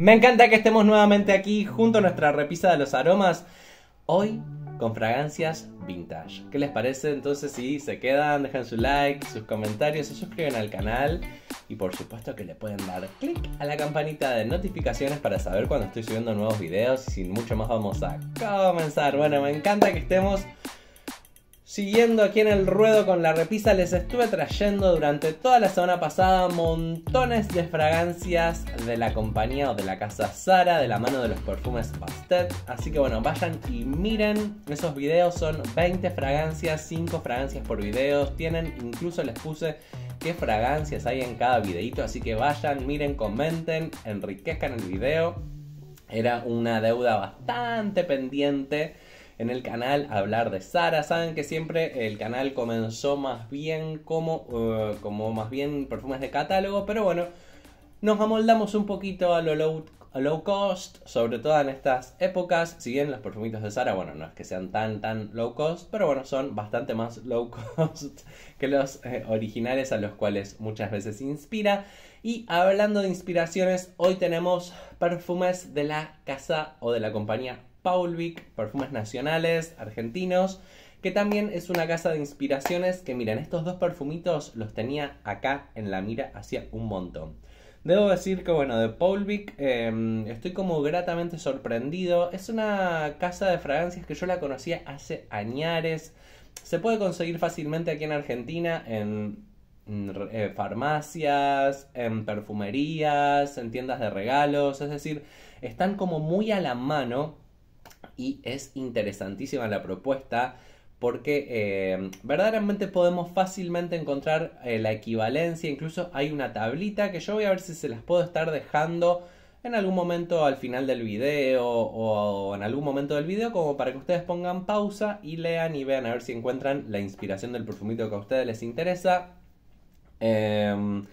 Me encanta que estemos nuevamente aquí junto a nuestra repisa de los aromas. Hoy con fragancias vintage. ¿Qué les parece? Entonces, si se quedan, dejan su like, sus comentarios, se suscriben al canal y por supuesto que le pueden dar clic a la campanita de notificaciones para saber cuando estoy subiendo nuevos videos y sin mucho más vamos a comenzar. Bueno, me encanta que estemos Siguiendo aquí en el ruedo con la repisa, les estuve trayendo durante toda la semana pasada montones de fragancias de la compañía o de la casa Sara, de la mano de los perfumes Bastet. Así que bueno, vayan y miren esos videos, son 20 fragancias, 5 fragancias por video. Tienen, incluso les puse qué fragancias hay en cada videito, así que vayan, miren, comenten, enriquezcan el video. Era una deuda bastante pendiente en el canal hablar de Sara. Saben que siempre el canal comenzó más bien como, eh, como más bien perfumes de catálogo, pero bueno, nos amoldamos un poquito a lo low, low cost, sobre todo en estas épocas. Si bien los perfumitos de Sara, bueno, no es que sean tan, tan low cost, pero bueno, son bastante más low cost que los eh, originales a los cuales muchas veces inspira. Y hablando de inspiraciones, hoy tenemos perfumes de la casa o de la compañía Paul perfumes nacionales, argentinos, que también es una casa de inspiraciones que miren, estos dos perfumitos los tenía acá en la mira hacía un montón. Debo decir que bueno, de Paul Vic em, estoy como gratamente sorprendido. Es una casa de fragancias que yo la conocía hace añares. Se puede conseguir fácilmente aquí en Argentina en eh, farmacias, en perfumerías, en tiendas de regalos, es decir, están como muy a la mano y es interesantísima la propuesta porque eh, verdaderamente podemos fácilmente encontrar eh, la equivalencia, incluso hay una tablita que yo voy a ver si se las puedo estar dejando en algún momento al final del video o en algún momento del video como para que ustedes pongan pausa y lean y vean a ver si encuentran la inspiración del perfumito que a ustedes les interesa. Em,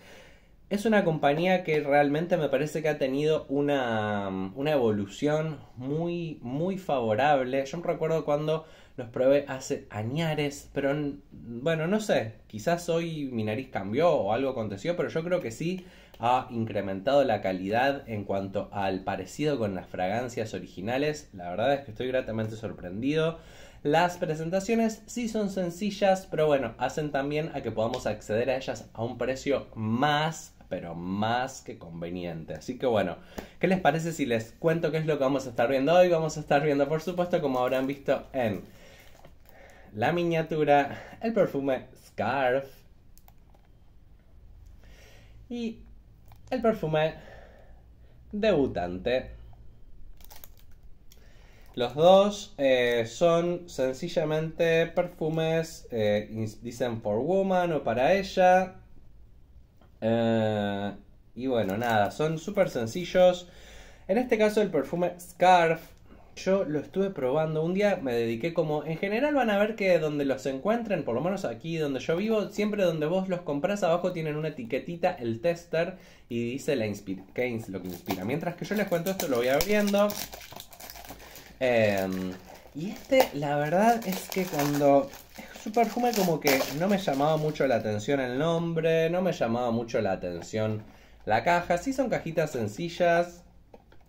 es una compañía que realmente me parece que ha tenido una, evolución muy, muy favorable. Yo me recuerdo cuando los probé hace añares, pero bueno, no sé, quizás hoy mi nariz cambió o algo aconteció, pero yo creo que sí ha incrementado la calidad en cuanto al parecido con las fragancias originales. La verdad es que estoy gratamente sorprendido. Las presentaciones sí son sencillas, pero bueno, hacen también a que podamos acceder a ellas a un precio más pero más que conveniente. Así que bueno, ¿qué les parece si les cuento qué es lo que vamos a estar viendo hoy? Vamos a estar viendo, por supuesto, como habrán visto en la miniatura, el perfume Scarf y el perfume debutante. Los dos eh, son sencillamente perfumes, eh, dicen for woman o para ella, eh, y bueno, nada, son súper sencillos. En este caso el perfume Scarf, yo lo estuve probando. Un día me dediqué como... En general van a ver que donde los encuentren, por lo menos aquí donde yo vivo, siempre donde vos los compras abajo tienen una etiquetita, el tester, y dice la lo que inspira. Mientras que yo les cuento esto, lo voy abriendo. Em, y este, la verdad es que cuando perfume como que no me llamaba mucho la atención el nombre, no me llamaba mucho la atención la caja. Si son cajitas sencillas,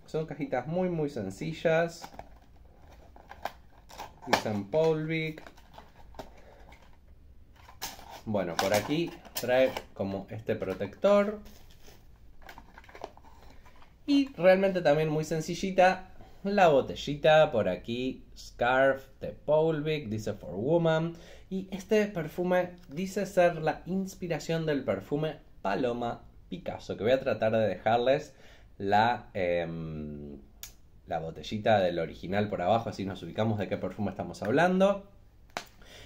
son cajitas muy muy sencillas. Dicen Polvic. Bueno, por aquí trae como este protector. Y realmente también muy sencillita. La botellita, por aquí, Scarf de Vic, dice For Woman. Y este perfume dice ser la inspiración del perfume Paloma Picasso, que voy a tratar de dejarles la, em, la botellita del original por abajo, así nos ubicamos de qué perfume estamos hablando.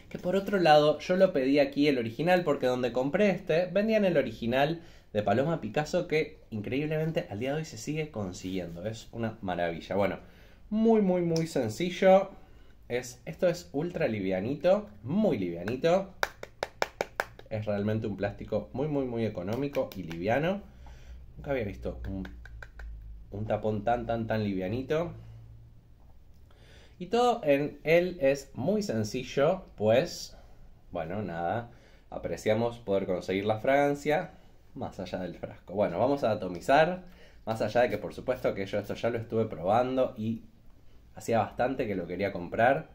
Que por otro lado, yo lo pedí aquí el original porque donde compré este, vendían el original de Paloma Picasso que increíblemente al día de hoy se sigue consiguiendo. Es una maravilla. Bueno, muy, muy, muy sencillo. Es, esto es ultra livianito, muy livianito. Es realmente un plástico muy, muy, muy económico y liviano. Nunca había visto un, un tapón tan, tan, tan livianito. Y todo en él es muy sencillo, pues, bueno, nada, apreciamos poder conseguir la fragancia más allá del frasco. Bueno, vamos a atomizar, más allá de que por supuesto que yo esto ya lo estuve probando y Hacía bastante que lo quería comprar.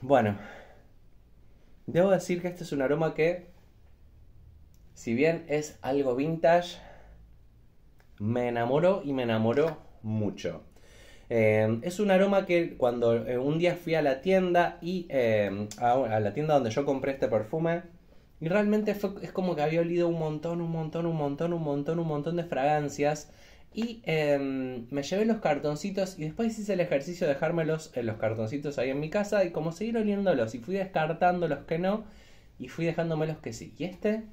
Bueno, debo decir que este es un aroma que, si bien es algo vintage, me enamoró y me enamoró mucho. Em, es un aroma que cuando eh, un día fui a la tienda y em, a, la tienda donde yo compré este perfume y realmente es como que había olido un montón, un montón, un montón, un montón, un montón de fragancias y em, me llevé los cartoncitos y después hice el ejercicio de dejármelos en eh, los cartoncitos ahí en mi casa y como seguir oliéndolos y fui descartando los que no y fui dejándome los que sí. Y este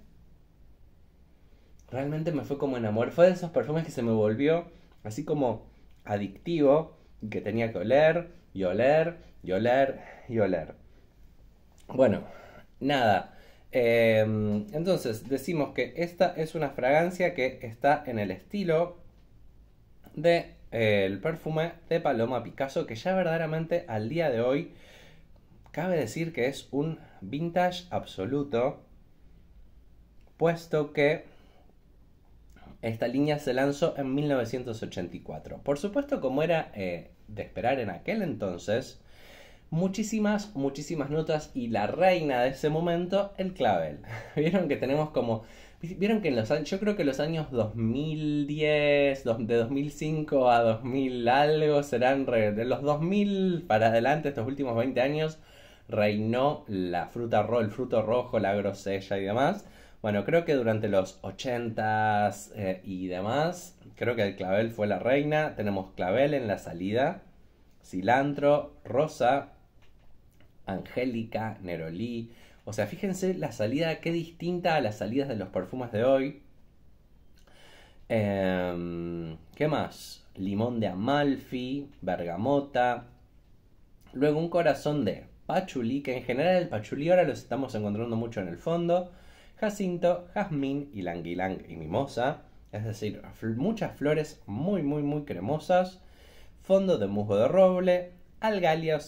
realmente me fue como enamor. Fue de esos perfumes que se me volvió así como adictivo y que tenía que oler y oler y oler y oler. Bueno, nada. Em, entonces decimos que esta es una fragancia que está en el estilo de eh, el perfume de Paloma Picasso, que ya verdaderamente al día de hoy cabe decir que es un vintage absoluto, puesto que esta línea se lanzó en 1984. Por supuesto, como era eh, de esperar en aquel entonces, muchísimas, muchísimas notas y la reina de ese momento, el clavel. Vieron que tenemos como Vieron que en los años, yo creo que los años 2010, de 2005 a 2000 algo, serán de los 2000 para adelante, estos últimos 20 años, reinó la fruta roja, el fruto rojo, la grosella y demás. Bueno, creo que durante los 80s eh, y demás, creo que el clavel fue la reina. Tenemos clavel en la salida, cilantro, rosa, angélica, nerolí, o sea, fíjense la salida, qué distinta a las salidas de los perfumes de hoy. Em, ¿Qué más? Limón de Amalfi, bergamota. Luego un corazón de pachulí, que en general el pachulí ahora los estamos encontrando mucho en el fondo. Jacinto, jazmín, y ylang y mimosa. Es decir, muchas flores muy, muy, muy cremosas. Fondo de musgo de roble, algalia o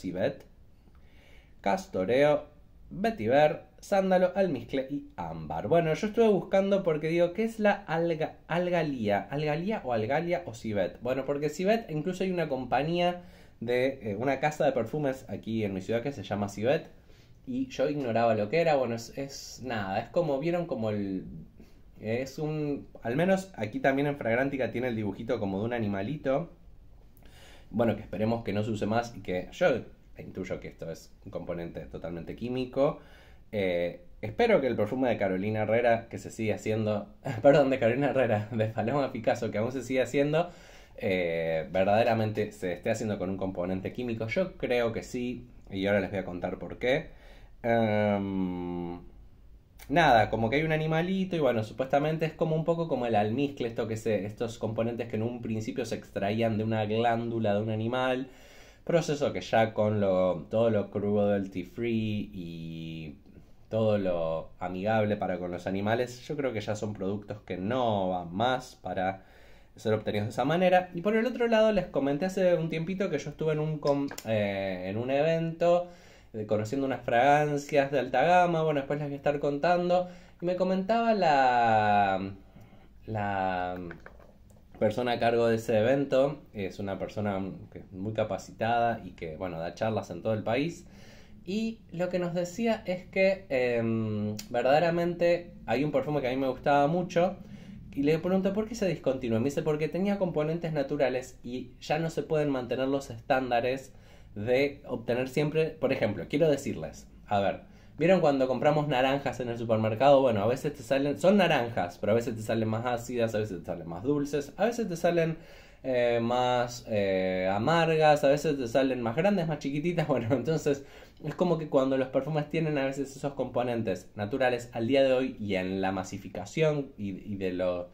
castoreo, vetiver, sándalo, almizcle y ámbar. Bueno, yo estuve buscando porque digo, ¿qué es la alga, algalía? ¿Algalía o algalia o civet? Bueno, porque civet incluso hay una compañía de eh, una casa de perfumes aquí en mi ciudad que se llama civet y yo ignoraba lo que era. Bueno, es, nada, es como, vieron como el... Es un... Al menos aquí también en Fragrántica tiene el dibujito como de un animalito. Bueno, que esperemos que no se use más y que yo intuyo que esto es un componente totalmente químico. Eh, espero que el perfume de Carolina Herrera, que se sigue haciendo, perdón, de Carolina Herrera, de Paloma Picasso, que aún se sigue haciendo, eh, verdaderamente se esté haciendo con un componente químico. Yo creo que sí, y ahora les voy a contar por qué. Em, nada, como que hay un animalito y bueno, supuestamente es como un poco como el almizcle, esto que estos componentes que en un principio se extraían de una glándula de un animal Proceso que ya con lo, todo lo t free y todo lo amigable para con los animales, yo creo que ya son productos que no van más para ser obtenidos de esa manera. Y por el otro lado, les comenté hace un tiempito que yo estuve en un, eh, en un evento eh, conociendo unas fragancias de alta gama, bueno, después las voy a estar contando, y me comentaba la... la persona a cargo de ese evento es una persona mm, muy capacitada y que, bueno, da charlas en todo el país. Y lo que nos decía es que em, verdaderamente hay un perfume que a mí me gustaba mucho. Y le pregunto, ¿por qué se discontinuó? Me dice, porque tenía componentes naturales y ya no se pueden mantener los estándares de obtener siempre. Por ejemplo, quiero decirles, a ver, ¿Vieron cuando compramos naranjas en el supermercado? Bueno, a veces te salen, son naranjas, pero a veces te salen más ácidas, a veces te salen más dulces, a veces te salen eh, más eh, amargas, a veces te salen más grandes, más chiquititas. Bueno, entonces es como que cuando los perfumes tienen a veces esos componentes naturales al día de hoy y en la masificación y, de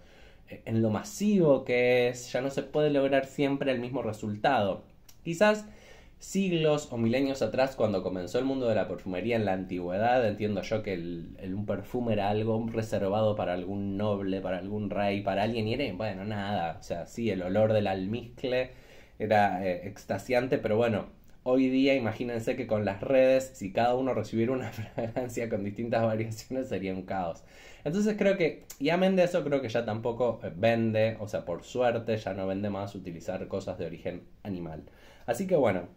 en lo masivo que es, ya no se puede lograr siempre el mismo resultado. Quizás siglos o milenios atrás, cuando comenzó el mundo de la perfumería en la antigüedad, entiendo yo que un perfume era algo reservado para algún noble, para algún rey, para alguien, y era, bueno, nada, o sea, sí, el olor del almizcle era eh, extasiante, pero bueno, hoy día imagínense que con las redes, si cada uno recibiera una fragancia con distintas variaciones, sería un caos. Entonces creo que, y amén de eso, creo que ya tampoco eh, vende, o sea, por suerte ya no vende más utilizar cosas de origen animal. Así que bueno,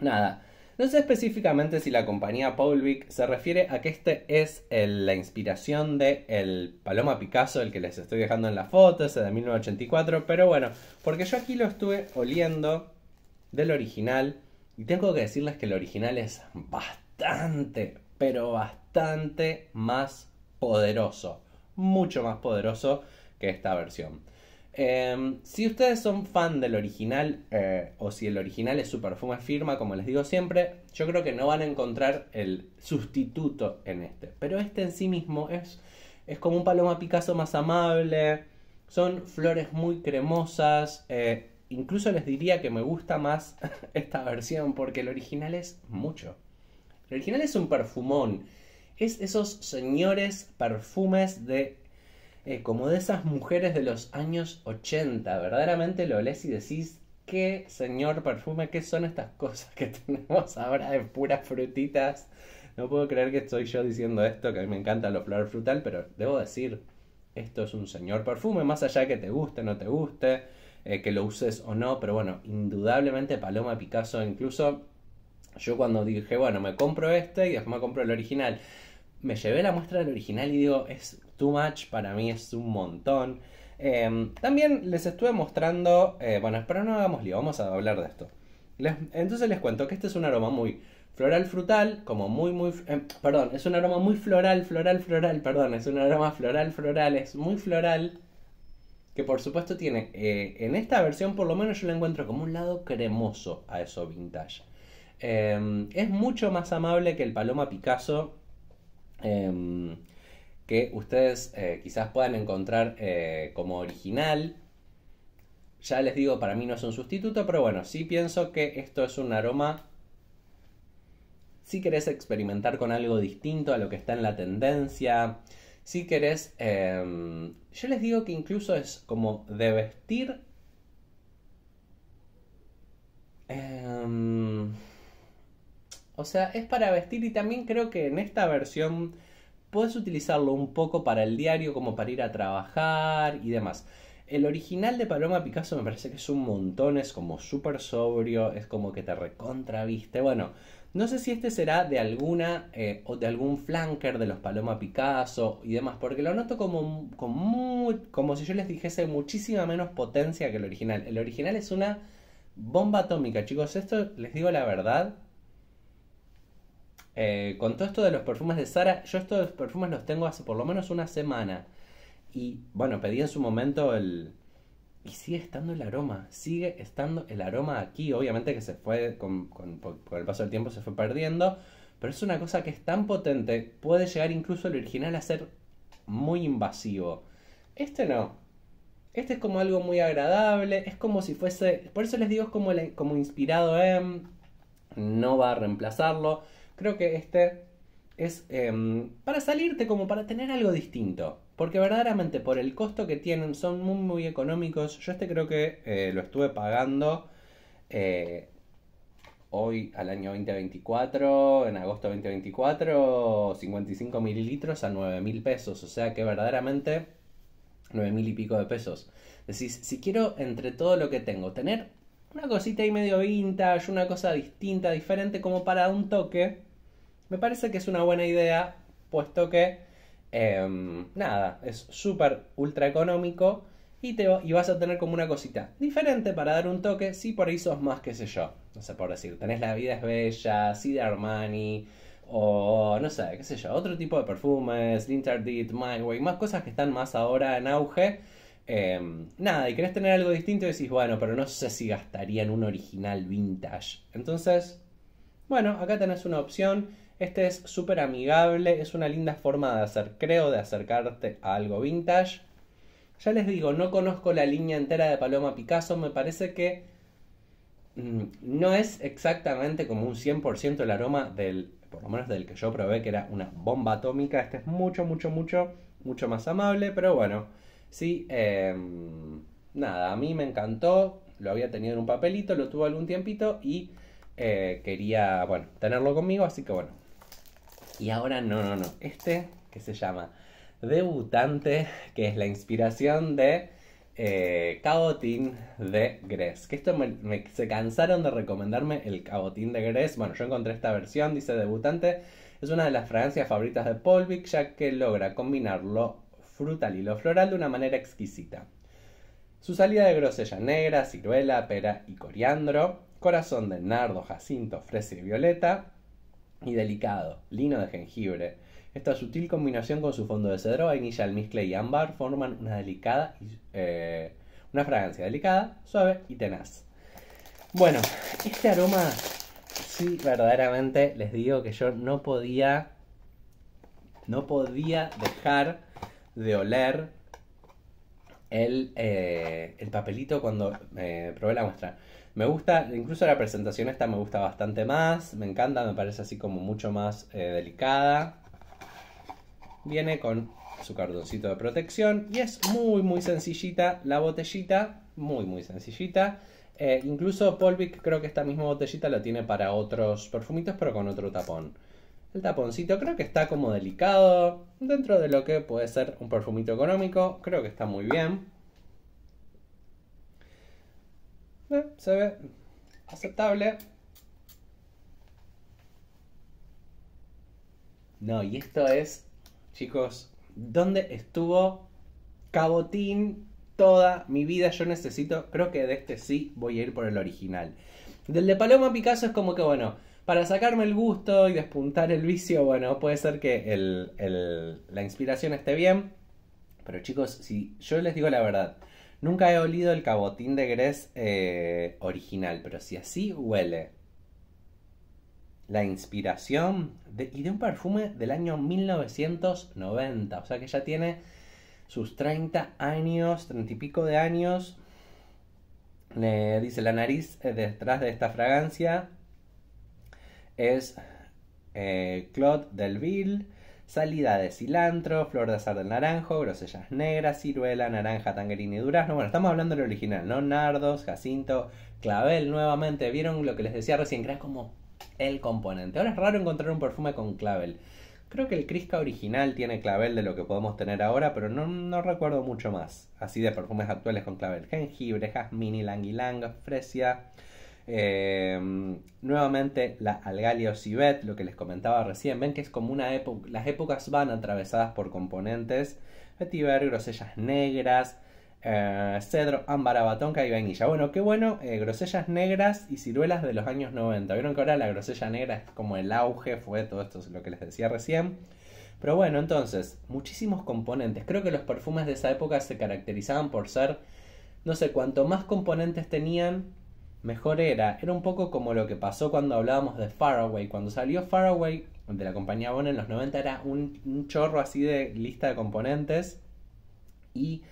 Nada, no sé específicamente si la compañía Paul Vick se refiere a que este es la inspiración de el Paloma Picasso, el que les estoy dejando en la foto, ese de 1984, pero bueno, porque yo aquí lo estuve oliendo del original y tengo que decirles que el original es bastante, pero bastante más poderoso, mucho más poderoso que esta versión. Em, si ustedes son fan del original eh, o si el original es su perfume firma, como les digo siempre, yo creo que no van a encontrar el sustituto en este. Pero este en sí mismo es, es como un paloma Picasso más amable, son flores muy cremosas, eh, incluso les diría que me gusta más esta versión porque el original es mucho. El original es un perfumón, es esos señores perfumes de eh, como de esas mujeres de los años 80. Verdaderamente lo lees y decís, qué señor perfume, qué son estas cosas que tenemos ahora de puras frutitas. No puedo creer que estoy yo diciendo esto, que a mí me encanta lo flor frutal, pero debo decir, esto es un señor perfume, más allá que te guste, no te guste, eh, que lo uses o no, pero bueno, indudablemente Paloma Picasso, incluso yo cuando dije, bueno, me compro este y después me compro el original me llevé la muestra del original y digo, es too much, para mí es un montón. Em, también les estuve mostrando, eh, bueno, espero no hagamos lío, vamos a hablar de esto. entonces les cuento que este es un aroma muy floral frutal, como muy, muy, em, perdón, es un aroma muy floral, floral, floral, perdón, es un aroma floral, floral, es muy floral, que por supuesto tiene, eh, en esta versión por lo menos yo la encuentro como un lado cremoso a eso vintage. Em, es mucho más amable que el Paloma Picasso, Em, que ustedes eh, quizás puedan encontrar eh, como original. Ya les digo, para mí no es un sustituto, pero bueno, sí pienso que esto es un aroma. Si querés experimentar con algo distinto a lo que está en la tendencia, si querés, em, yo les digo que incluso es como de vestir O sea, es para vestir y también creo que en esta versión puedes utilizarlo un poco para el diario, como para ir a trabajar y demás. El original de Paloma Picasso me parece que es un montón, es como súper sobrio, es como que te recontraviste. Bueno, no sé si este será de alguna eh, o de algún flanker de los Paloma Picasso y demás, porque lo noto como, como, como si yo les dijese muchísima menos potencia que el original. El original es una bomba atómica, chicos. Esto les digo la verdad, eh, con todo esto de los perfumes de Sara, yo estos perfumes los tengo hace por lo menos una semana. Y bueno, pedí en su momento el... Y sigue estando el aroma, sigue estando el aroma aquí. Obviamente que se fue, con, el paso del tiempo se fue perdiendo. Pero es una cosa que es tan potente, puede llegar incluso el original a ser muy invasivo. Este no. Este es como algo muy agradable, es como si fuese... Por eso les digo, es como, como inspirado en... No va a reemplazarlo Creo que este es em, para salirte como para tener algo distinto. Porque verdaderamente por el costo que tienen son muy, muy económicos. Yo este creo que eh, lo estuve pagando eh, hoy al año 2024, en agosto 2024, 55 mililitros a 9 mil pesos. O sea que verdaderamente 9 mil y pico de pesos. Decís, si quiero entre todo lo que tengo tener una cosita y medio vintage, una cosa distinta, diferente, como para un toque me parece que es una buena idea, puesto que, em, nada, es súper ultra económico y, te, y vas a tener como una cosita diferente para dar un toque si por ahí sos más, qué sé yo. No sé, por decir, tenés La Vida es Bella, si de Armani, o no sé, qué sé yo, otro tipo de perfumes, Linterdit, My Way, más cosas que están más ahora en auge. Em, nada, y querés tener algo distinto y decís, bueno, pero no sé si gastaría en un original vintage. Entonces, bueno, acá tenés una opción este es súper amigable, es una linda forma de hacer, creo, de acercarte a algo vintage. Ya les digo, no conozco la línea entera de Paloma Picasso, me parece que mm, no es exactamente como un 100% el aroma del, por lo menos del que yo probé, que era una bomba atómica. Este es mucho, mucho, mucho, mucho más amable, pero bueno, sí, em, nada, a mí me encantó, lo había tenido en un papelito, lo tuve algún tiempito y eh, quería, bueno, tenerlo conmigo, así que bueno, y ahora no, no, no. Este que se llama Debutante, que es la inspiración de eh, Cabotín de Gres. Que esto se cansaron de recomendarme el Cabotín de Gres. Bueno, yo encontré esta versión, dice Debutante. Es una de las fragancias favoritas de Polvic, ya que logra combinar lo frutal y lo floral de una manera exquisita. Su salida de grosella negra, ciruela, pera y coriandro, corazón de nardo, jacinto, fresa y violeta, y delicado, lino de jengibre. Esta sutil combinación con su fondo de cedro, vainilla, almizcle y ámbar forman una delicada eh, una fragancia delicada, suave y tenaz. Bueno, este aroma sí verdaderamente les digo que yo no podía no podía dejar de oler el, eh, papelito cuando eh, probé la muestra. Me gusta, incluso la presentación esta me gusta bastante más, me encanta, me parece así como mucho más eh, delicada. Viene con su cartoncito de protección y es muy muy sencillita la botellita, muy muy sencillita. Eh, incluso Polvic creo que esta misma botellita la tiene para otros perfumitos pero con otro tapón. El taponcito creo que está como delicado dentro de lo que puede ser un perfumito económico, creo que está muy bien. se ve aceptable. No, y esto es, chicos, ¿dónde estuvo Cabotín toda mi vida? Yo necesito, creo que de este sí voy a ir por el original. Del de Paloma Picasso es como que, bueno, para sacarme el gusto y despuntar el vicio, bueno, puede ser que la inspiración esté bien. Pero chicos, si yo les digo la verdad, Nunca he olido el cabotín de Gress eh, original, pero si así huele. La inspiración y de un perfume del año 1990, o sea que ya tiene sus 30 años, 30 y pico de años. Le dice la nariz eh, detrás de esta fragancia es eh, Claude Delville Salida de cilantro, flor de azar del naranjo, grosellas negras, ciruela, naranja, tangerina y durazno. Bueno, estamos hablando del original, ¿no? Nardos, jacinto, clavel nuevamente. ¿Vieron lo que les decía recién? Que era como el componente. Ahora es raro encontrar un perfume con clavel. Creo que el Crisca original tiene clavel de lo que podemos tener ahora, pero no, no recuerdo mucho más. Así de perfumes actuales con clavel. Jengibre, jazmín, ylang ylang, fresia. Em, nuevamente la Algalia Ocibet, lo que les comentaba recién, ven que es como una época, las épocas van atravesadas por componentes, vetiver, grosellas negras, eh, cedro, ámbara, batonca y vainilla. Bueno, qué bueno, eh, grosellas negras y ciruelas de los años 90. Vieron que ahora la grosella negra es como el auge, fue todo esto lo que les decía recién. Pero bueno, entonces, muchísimos componentes. Creo que los perfumes de esa época se caracterizaban por ser, no sé, cuanto más componentes tenían, mejor era. Era un poco como lo que pasó cuando hablábamos de Faraway. Cuando salió Faraway de la compañía Bono en los 90 era un, chorro así de lista de componentes y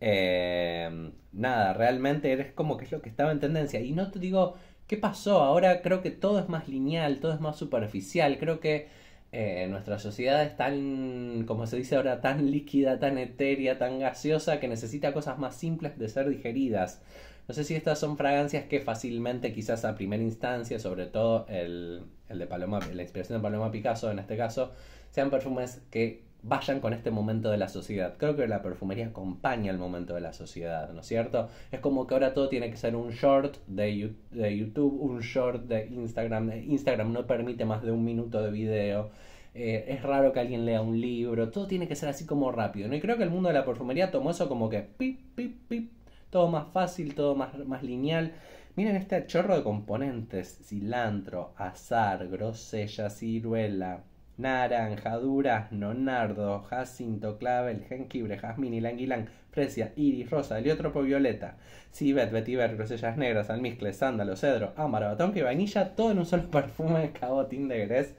eh, nada, realmente eres como que es lo que estaba en tendencia. Y no te digo, ¿qué pasó? Ahora creo que todo es más lineal, todo es más superficial, creo que... Eh, nuestra sociedad es tan, como se dice ahora, tan líquida, tan etérea, tan gaseosa, que necesita cosas más simples de ser digeridas. No sé si estas son fragancias que fácilmente, quizás a primera instancia, sobre todo el, de Paloma, la inspiración de Paloma Picasso en este caso, sean perfumes que vayan con este momento de la sociedad. Creo que la perfumería acompaña el momento de la sociedad, ¿no es cierto? Es como que ahora todo tiene que ser un short de, YouTube, un short de Instagram. Instagram no permite más de un minuto de video. Eh, es raro que alguien lea un libro. Todo tiene que ser así como rápido. ¿no? Y creo que el mundo de la perfumería tomó eso como que pip, pip, pip, todo más fácil, todo más, más lineal. Miren este chorro de componentes, cilantro, azar, grosella, ciruela, naranja, durazno, nardo, jacinto, clavel, jengibre, jazmín, ylang fresia, iris, rosa, heliotropo, violeta, cibet, vetiver, grosellas negras, almizcle, sándalo, cedro, ámbar, batón y vainilla, todo en un solo perfume cabotín de grés.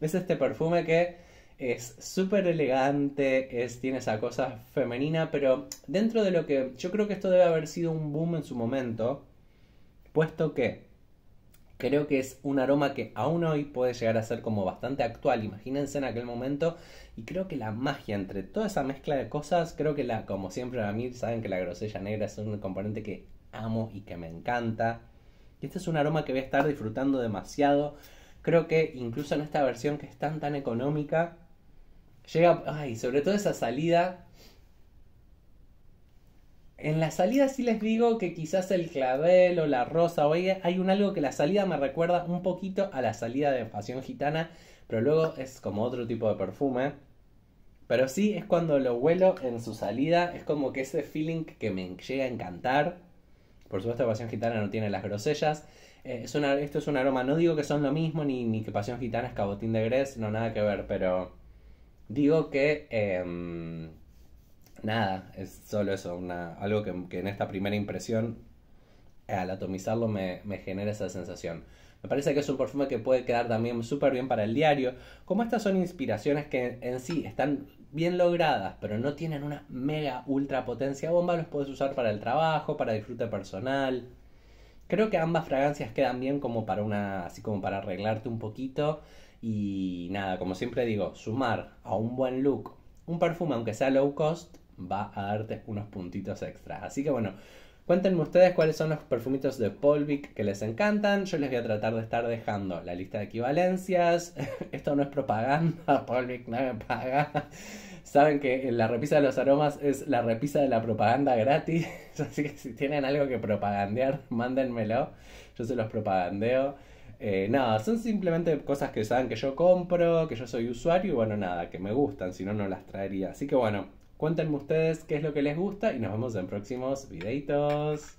Es este perfume que es súper elegante, es, tiene esa cosa femenina, pero dentro de lo que yo creo que esto debe haber sido un boom en su momento, puesto que creo que es un aroma que aún hoy puede llegar a ser como bastante actual, imagínense en aquel momento, y creo que la magia entre toda esa mezcla de cosas, creo que la, como siempre a mí saben que la grosella negra es un componente que amo y que me encanta, y este es un aroma que voy a estar disfrutando demasiado, creo que incluso en esta versión que es tan tan económica, Llega, ay, sobre todo esa salida. En la salida sí les digo que quizás el clavel o la rosa, oye, hay un algo que la salida me recuerda un poquito a la salida de Pasión Gitana, pero luego es como otro tipo de perfume. Pero sí es cuando lo huelo en su salida, es como que ese feeling que me llega a encantar. Por supuesto, Pasión Gitana no tiene las grosellas. Eh, esto es un aroma, no digo que son lo mismo, ni, ni que Pasión Gitana es cabotín de grés. no nada que ver, pero Digo que. Em, nada, es solo eso, una, algo que, en esta primera impresión, al atomizarlo, me, me, genera esa sensación. Me parece que es un perfume que puede quedar también súper bien para el diario. Como estas son inspiraciones que en sí están bien logradas, pero no tienen una mega ultra potencia bomba, los puedes usar para el trabajo, para disfrute personal. Creo que ambas fragancias quedan bien como para una, así como para arreglarte un poquito y nada, como siempre digo, sumar a un buen look un perfume, aunque sea low cost, va a darte unos puntitos extra. Así que bueno, Cuéntenme ustedes cuáles son los perfumitos de Polvic que les encantan. Yo les voy a tratar de estar dejando la lista de equivalencias. Esto no es propaganda, Polvic no me paga. Saben que la repisa de los aromas es la repisa de la propaganda gratis. Así que si tienen algo que propagandear, mándenmelo. Yo se los propagandeo. Eh, nada, son simplemente cosas que saben que yo compro, que yo soy usuario y bueno, nada, que me gustan, si no, no las traería. Así que bueno, cuéntenme ustedes qué es lo que les gusta y nos vemos en próximos videitos.